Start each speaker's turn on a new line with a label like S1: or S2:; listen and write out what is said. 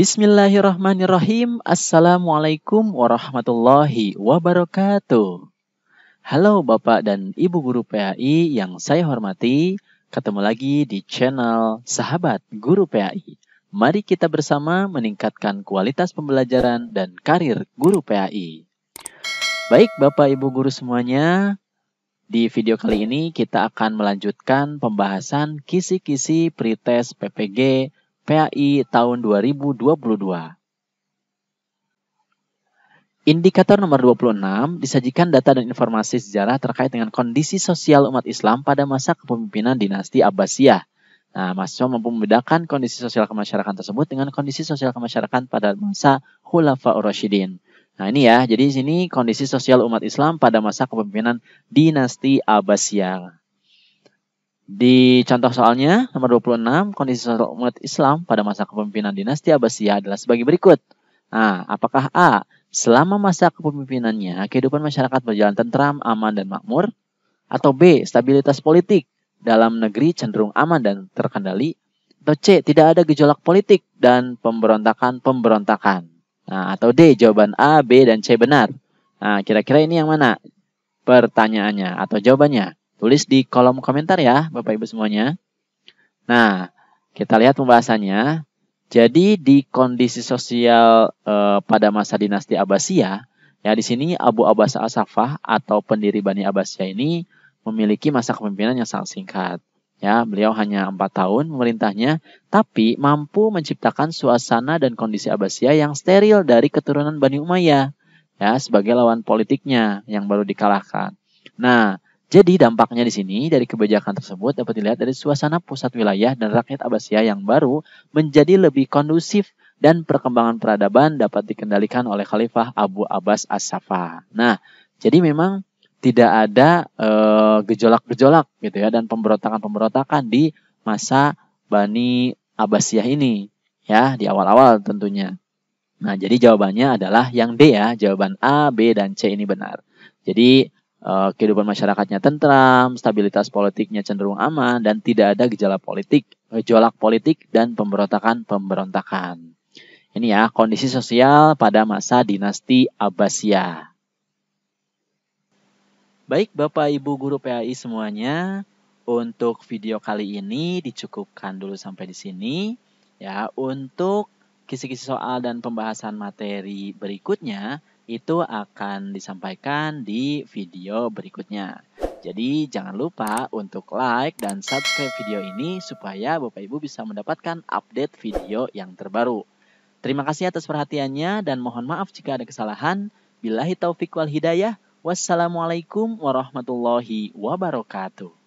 S1: Bismillahirrahmanirrahim. Assalamualaikum warahmatullahi wabarakatuh. Halo Bapak dan Ibu Guru PAI yang saya hormati, ketemu lagi di channel Sahabat Guru PAI. Mari kita bersama meningkatkan kualitas pembelajaran dan karir guru PAI. Baik Bapak Ibu Guru semuanya, di video kali ini kita akan melanjutkan pembahasan kisi-kisi pretest PPG PAI tahun 2022. Indikator nomor 26 disajikan data dan informasi sejarah terkait dengan kondisi sosial umat Islam pada masa kepemimpinan dinasti Abbasiyah. Nah, mahasiswa mampu membedakan kondisi sosial kemasyarakatan tersebut dengan kondisi sosial kemasyarakatan pada masa Khulafa Rashidin. Nah, ini ya, jadi di sini kondisi sosial umat Islam pada masa kepemimpinan dinasti Abbasiyah. Di contoh soalnya, nomor 26, kondisi sosial umat Islam pada masa kepemimpinan dinasti Abbasiyah adalah sebagai berikut. Nah, apakah A. Selama masa kepemimpinannya, kehidupan masyarakat berjalan tentram, aman, dan makmur? Atau B. Stabilitas politik dalam negeri cenderung aman dan terkendali? Atau C. Tidak ada gejolak politik dan pemberontakan-pemberontakan? Nah, atau D. Jawaban A, B, dan C benar. Nah, kira-kira ini yang mana? Pertanyaannya atau jawabannya? Tulis di kolom komentar ya, Bapak Ibu semuanya. Nah, kita lihat pembahasannya. Jadi di kondisi sosial eh, pada masa dinasti Abbasiyah, ya di sini Abu Abbas Asafah atau pendiri Bani Abbasiyah ini memiliki masa kepemimpinan yang sangat singkat. Ya, beliau hanya empat tahun memerintahnya, tapi mampu menciptakan suasana dan kondisi Abbasiyah yang steril dari keturunan Bani Umayyah, ya sebagai lawan politiknya yang baru dikalahkan. Nah, jadi dampaknya di sini dari kebijakan tersebut dapat dilihat dari suasana pusat wilayah dan rakyat Abasyah yang baru menjadi lebih kondusif dan perkembangan peradaban dapat dikendalikan oleh Khalifah Abu Abbas As-Safa. Nah, jadi memang tidak ada eh, gejolak-gejolak gitu ya dan pemberontakan-pemberontakan di masa Bani Abbasiyah ini ya di awal-awal tentunya. Nah, jadi jawabannya adalah yang D ya, jawaban A, B dan C ini benar. Jadi Eh, kehidupan masyarakatnya tentram, stabilitas politiknya cenderung aman, dan tidak ada gejala politik, gejolak eh, politik, dan pemberontakan-pemberontakan. Ini ya, kondisi sosial pada masa dinasti Abbasiyah. Baik Bapak Ibu Guru PAI semuanya, untuk video kali ini dicukupkan dulu sampai di sini. Ya, untuk kisi-kisi soal dan pembahasan materi berikutnya, itu akan disampaikan di video berikutnya. Jadi jangan lupa untuk like dan subscribe video ini supaya Bapak Ibu bisa mendapatkan update video yang terbaru. Terima kasih atas perhatiannya dan mohon maaf jika ada kesalahan. Bilahi taufiq wal hidayah. Wassalamualaikum warahmatullahi wabarakatuh.